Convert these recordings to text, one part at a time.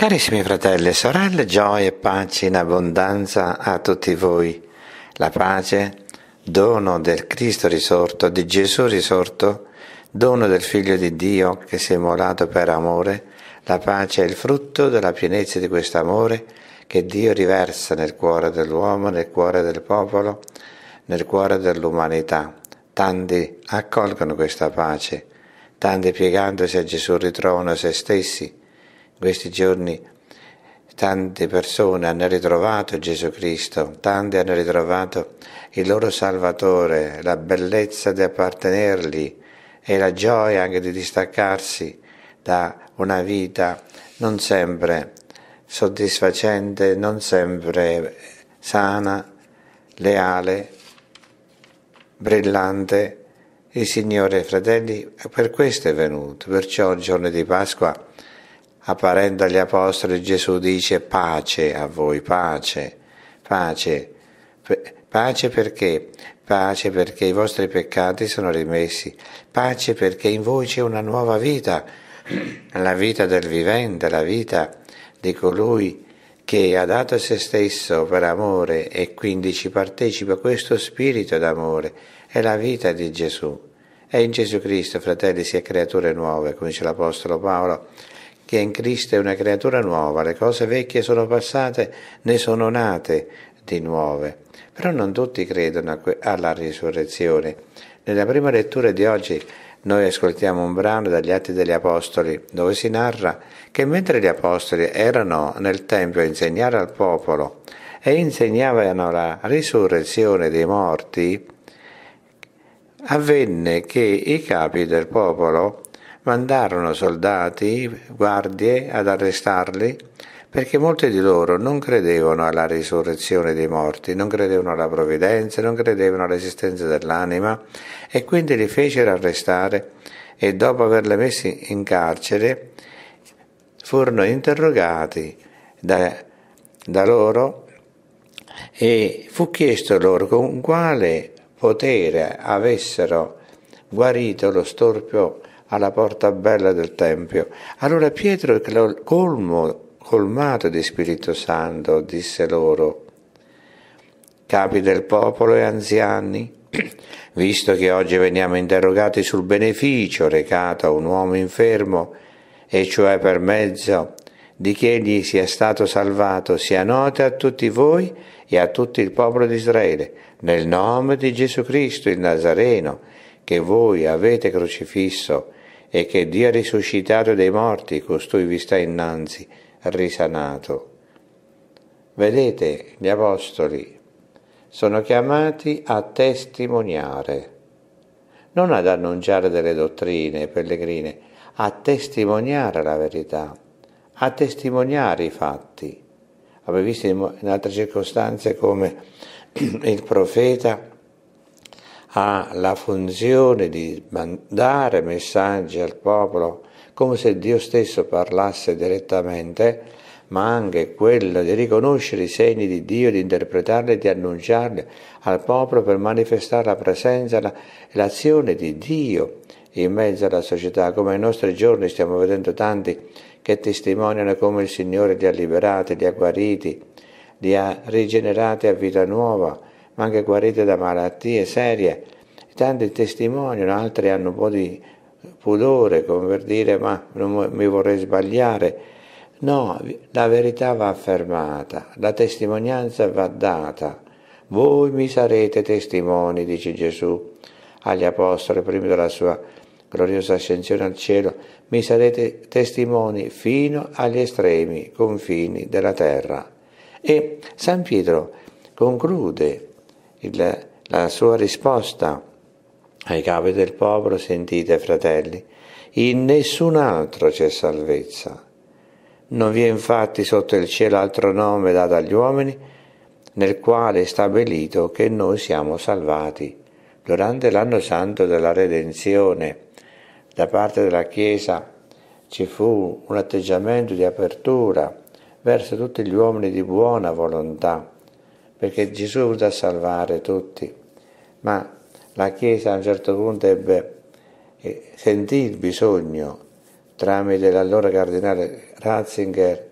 Carissimi fratelli e sorelle, gioia e pace in abbondanza a tutti voi. La pace, dono del Cristo risorto, di Gesù risorto, dono del Figlio di Dio che si è molato per amore, la pace è il frutto della pienezza di questo amore che Dio riversa nel cuore dell'uomo, nel cuore del popolo, nel cuore dell'umanità. Tanti accolgono questa pace, tanti piegandosi a Gesù ritrovano se stessi questi giorni tante persone hanno ritrovato Gesù Cristo, tante hanno ritrovato il loro Salvatore, la bellezza di appartenergli e la gioia anche di distaccarsi da una vita non sempre soddisfacente, non sempre sana, leale, brillante. Il Signore, fratelli, per questo è venuto, perciò il giorno di Pasqua apparendo agli apostoli Gesù dice pace a voi, pace, pace. Pace perché? Pace perché i vostri peccati sono rimessi. Pace perché in voi c'è una nuova vita, la vita del vivente, la vita di colui che ha dato se stesso per amore e quindi ci partecipa questo spirito d'amore. È la vita di Gesù. E in Gesù Cristo, fratelli, si è creature nuove, come dice l'Apostolo Paolo che in Cristo è una creatura nuova, le cose vecchie sono passate, ne sono nate di nuove. Però non tutti credono alla risurrezione. Nella prima lettura di oggi noi ascoltiamo un brano dagli Atti degli Apostoli, dove si narra che mentre gli Apostoli erano nel Tempio a insegnare al popolo e insegnavano la risurrezione dei morti, avvenne che i capi del popolo mandarono soldati, guardie ad arrestarli perché molti di loro non credevano alla risurrezione dei morti, non credevano alla provvidenza, non credevano all'esistenza dell'anima e quindi li fecero arrestare e dopo averli messi in carcere furono interrogati da, da loro e fu chiesto loro con quale potere avessero guarito lo storpio alla porta bella del Tempio. Allora Pietro, colmo, colmato di Spirito Santo, disse loro, capi del popolo e anziani, visto che oggi veniamo interrogati sul beneficio recato a un uomo infermo, e cioè per mezzo di che egli sia stato salvato, sia noto a tutti voi e a tutto il popolo di Israele, nel nome di Gesù Cristo il Nazareno, che voi avete crocifisso e che Dio risuscitato dei morti, costui vi sta innanzi, risanato. Vedete, gli apostoli sono chiamati a testimoniare, non ad annunciare delle dottrine pellegrine, a testimoniare la verità, a testimoniare i fatti. Avete visto in altre circostanze come il profeta ha la funzione di mandare messaggi al popolo come se Dio stesso parlasse direttamente, ma anche quella di riconoscere i segni di Dio, di interpretarli e di annunciarli al popolo per manifestare la presenza e l'azione di Dio in mezzo alla società, come ai nostri giorni stiamo vedendo tanti che testimoniano come il Signore li ha liberati, li ha guariti, li ha rigenerati a vita nuova ma anche guarite da malattie serie. Tanti testimoniano, altri hanno un po' di pudore, come per dire ma non mi vorrei sbagliare. No, la verità va affermata, la testimonianza va data. Voi mi sarete testimoni, dice Gesù agli Apostoli prima della sua gloriosa ascensione al cielo, mi sarete testimoni fino agli estremi confini della terra. E San Pietro conclude il, la sua risposta ai capi del popolo, sentite fratelli, in nessun altro c'è salvezza. Non vi è infatti sotto il cielo altro nome dato agli uomini nel quale è stabilito che noi siamo salvati. Durante l'anno santo della redenzione da parte della Chiesa ci fu un atteggiamento di apertura verso tutti gli uomini di buona volontà perché Gesù è venuto a salvare tutti, ma la Chiesa a un certo punto ebbe, eh, sentì il bisogno tramite l'allora cardinale Ratzinger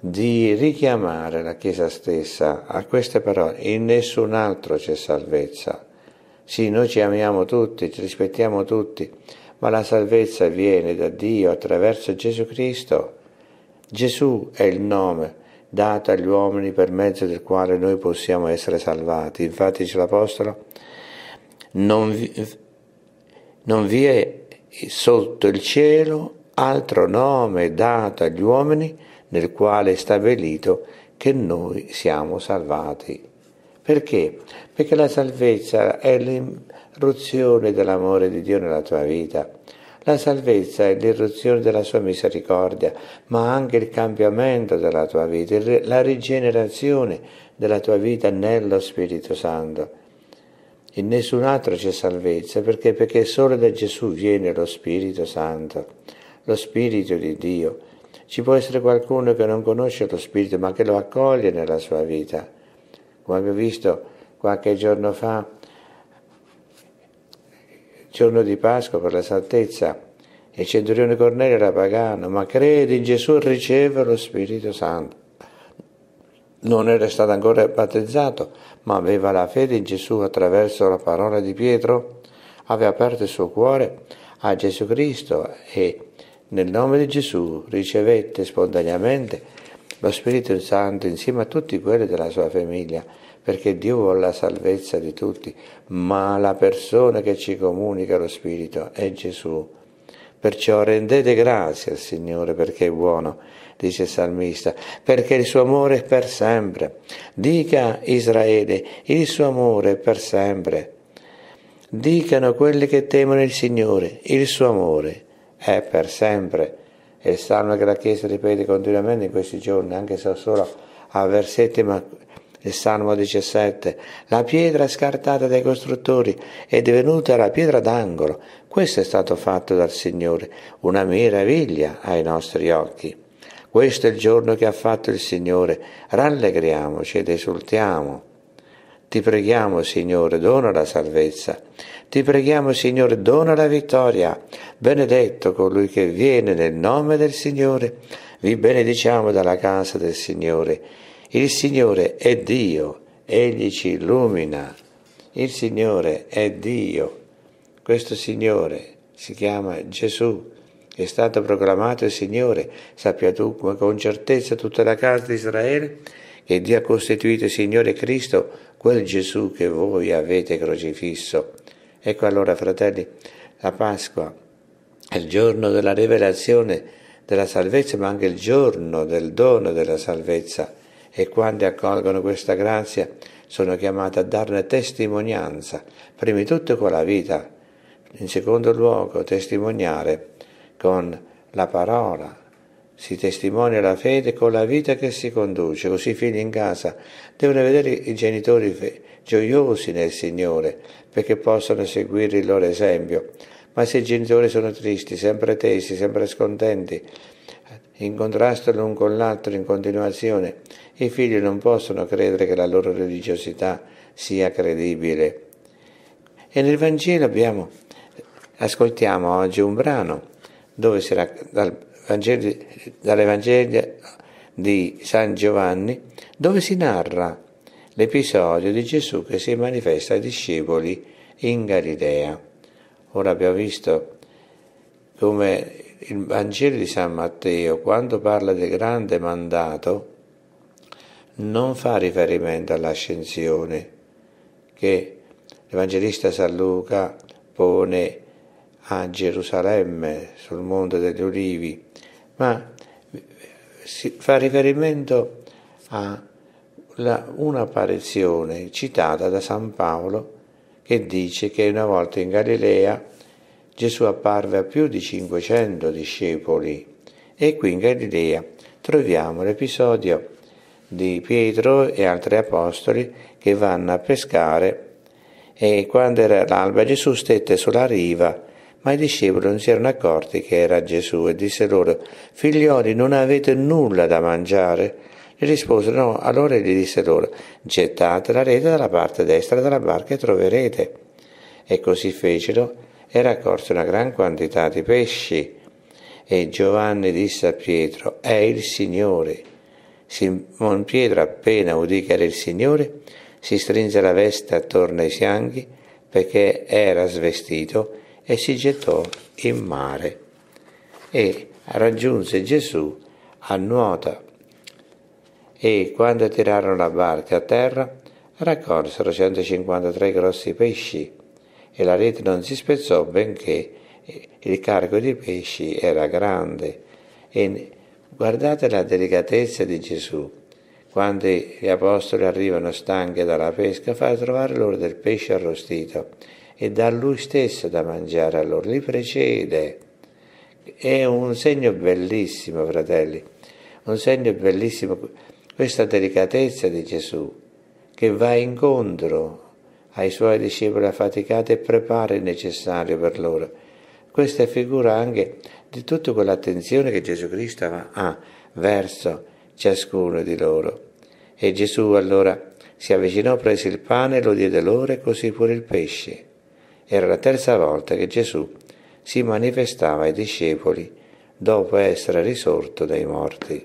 di richiamare la Chiesa stessa a queste parole, in nessun altro c'è salvezza. Sì, noi ci amiamo tutti, ci rispettiamo tutti, ma la salvezza viene da Dio attraverso Gesù Cristo. Gesù è il nome data agli uomini per mezzo del quale noi possiamo essere salvati. Infatti dice l'Apostolo, non vi, non vi è sotto il cielo altro nome dato agli uomini nel quale è stabilito che noi siamo salvati. Perché? Perché la salvezza è l'irruzione dell'amore di Dio nella tua vita la salvezza è l'irruzione della sua misericordia, ma anche il cambiamento della tua vita, la rigenerazione della tua vita nello Spirito Santo. In nessun altro c'è salvezza, perché? Perché solo da Gesù viene lo Spirito Santo, lo Spirito di Dio. Ci può essere qualcuno che non conosce lo Spirito, ma che lo accoglie nella sua vita. Come abbiamo visto qualche giorno fa, giorno di Pasqua per la saltezza. Il centurione Cornelio era pagano, ma crede in Gesù e riceve lo Spirito Santo. Non era stato ancora battezzato, ma aveva la fede in Gesù attraverso la parola di Pietro, aveva aperto il suo cuore a Gesù Cristo e nel nome di Gesù ricevette spontaneamente lo Spirito Santo insieme a tutti quelli della sua famiglia perché Dio vuole la salvezza di tutti, ma la persona che ci comunica lo Spirito è Gesù. Perciò rendete grazie al Signore perché è buono, dice il salmista, perché il suo amore è per sempre. Dica Israele, il suo amore è per sempre. Dicano quelli che temono il Signore, il suo amore è per sempre. È il salmo che la Chiesa ripete continuamente in questi giorni, anche se solo a versetti, ma il Salmo 17. La pietra scartata dai costruttori è divenuta la pietra d'angolo. Questo è stato fatto dal Signore, una meraviglia ai nostri occhi. Questo è il giorno che ha fatto il Signore. Rallegriamoci ed esultiamo. Ti preghiamo, Signore, dona la salvezza. Ti preghiamo, Signore, dona la vittoria. Benedetto colui che viene nel nome del Signore. Vi benediciamo dalla casa del Signore. Il Signore è Dio, Egli ci illumina. Il Signore è Dio. Questo Signore si chiama Gesù. È stato proclamato il Signore. Sappia tu con certezza tutta la casa di Israele che Dio ha costituito il Signore Cristo, quel Gesù che voi avete crocifisso. Ecco allora, fratelli, la Pasqua è il giorno della rivelazione della salvezza, ma anche il giorno del dono della salvezza e quanti accolgono questa grazia sono chiamati a darne testimonianza, prima di tutto con la vita, in secondo luogo testimoniare con la parola, si testimonia la fede con la vita che si conduce, così i figli in casa devono vedere i genitori gioiosi nel Signore perché possano seguire il loro esempio. Ma se i genitori sono tristi, sempre tesi, sempre scontenti, in contrasto l'un con l'altro, in continuazione, i figli non possono credere che la loro religiosità sia credibile. E nel Vangelo abbiamo, ascoltiamo oggi un brano dove si, dal Vangelo, dall'Evangelio di San Giovanni, dove si narra l'episodio di Gesù che si manifesta ai discepoli in Galilea. Ora abbiamo visto come il Vangelo di San Matteo, quando parla del grande mandato, non fa riferimento all'ascensione che l'Evangelista San Luca pone a Gerusalemme sul Monte degli Ulivi, ma fa riferimento a un'apparizione citata da San Paolo che dice che una volta in Galilea Gesù apparve a più di 500 discepoli e qui in Galilea troviamo l'episodio di Pietro e altri apostoli che vanno a pescare e quando era l'alba Gesù stette sulla riva, ma i discepoli non si erano accorti che era Gesù e disse loro, figlioli non avete nulla da mangiare? Gli risposero no, allora gli disse loro, gettate la rete dalla parte destra della barca e troverete. E così fecero e raccolse una gran quantità di pesci. E Giovanni disse a Pietro, è il Signore. Simon Pietro, appena udì che era il Signore, si strinse la veste attorno ai fianchi perché era svestito e si gettò in mare e raggiunse Gesù a nuota. E quando tirarono la barca a terra, raccolsero 153 grossi pesci e la rete non si spezzò benché il carico di pesci era grande e Guardate la delicatezza di Gesù quando gli apostoli arrivano stanchi dalla pesca, fa trovare loro del pesce arrostito e dà lui stesso da mangiare a loro, li precede. È un segno bellissimo, fratelli, un segno bellissimo questa delicatezza di Gesù che va incontro ai suoi discepoli affaticati e prepara il necessario per loro. Questa è figura anche di tutta quell'attenzione che Gesù Cristo ha verso ciascuno di loro. E Gesù allora si avvicinò, prese il pane, e lo diede loro e così pure il pesce. Era la terza volta che Gesù si manifestava ai discepoli dopo essere risorto dai morti.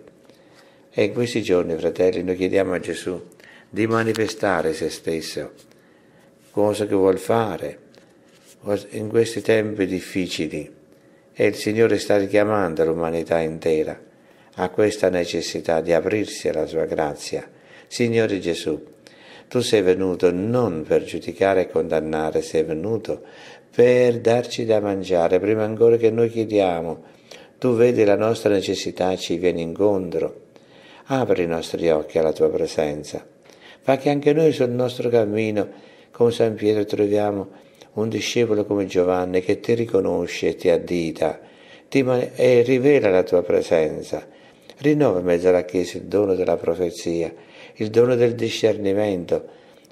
E in questi giorni, fratelli, noi chiediamo a Gesù di manifestare se stesso, cosa che vuol fare in questi tempi difficili, e il Signore sta richiamando l'umanità intera a questa necessità di aprirsi alla sua grazia. Signore Gesù, tu sei venuto non per giudicare e condannare, sei venuto per darci da mangiare, prima ancora che noi chiediamo. Tu vedi la nostra necessità, ci vieni incontro. Apri i nostri occhi alla tua presenza. Fa che anche noi sul nostro cammino, con San Pietro, troviamo un discepolo come Giovanni che ti riconosce ti addita ti e rivela la tua presenza. Rinnova in mezzo alla Chiesa il dono della profezia, il dono del discernimento,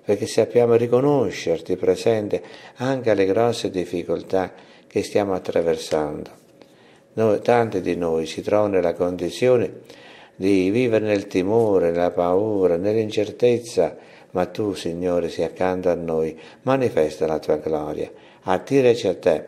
perché sappiamo riconoscerti presente anche alle grosse difficoltà che stiamo attraversando. Noi, tanti di noi si trovano nella condizione di vivere nel timore, nella paura, nell'incertezza, ma tu, Signore, sei accanto a noi, manifesta la tua gloria, attiraci a te,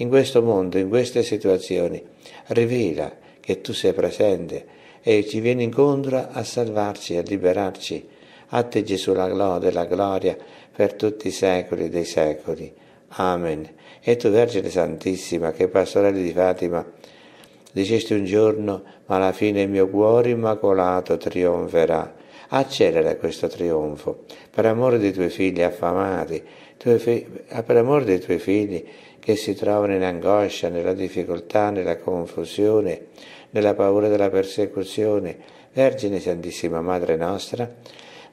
in questo mondo, in queste situazioni, rivela che tu sei presente e ci vieni incontro a salvarci, a liberarci. A te Gesù la gloria della gloria per tutti i secoli dei secoli. Amen. E tu Vergine Santissima, che pastorelli di Fatima, dicesti un giorno, ma alla fine il mio cuore immacolato trionferà accelera questo trionfo, per amore dei tuoi figli affamati, figli, ah, per amore dei tuoi figli che si trovano in angoscia, nella difficoltà, nella confusione, nella paura della persecuzione. Vergine Santissima Madre nostra,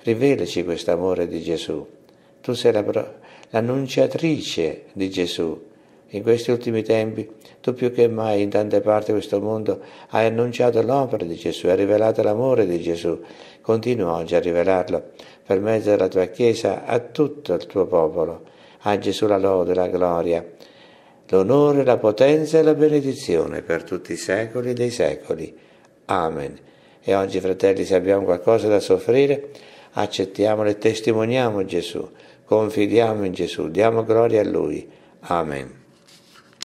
rivelaci questo amore di Gesù. Tu sei la, l'annunciatrice di Gesù, in questi ultimi tempi, tu più che mai in tante parti di questo mondo hai annunciato l'opera di Gesù, hai rivelato l'amore di Gesù. Continua oggi a rivelarlo per mezzo della tua Chiesa a tutto il tuo popolo. A Gesù la lode, la gloria, l'onore, la potenza e la benedizione per tutti i secoli dei secoli. Amen. E oggi, fratelli, se abbiamo qualcosa da soffrire, accettiamolo e testimoniamo Gesù, confidiamo in Gesù, diamo gloria a Lui. Amen.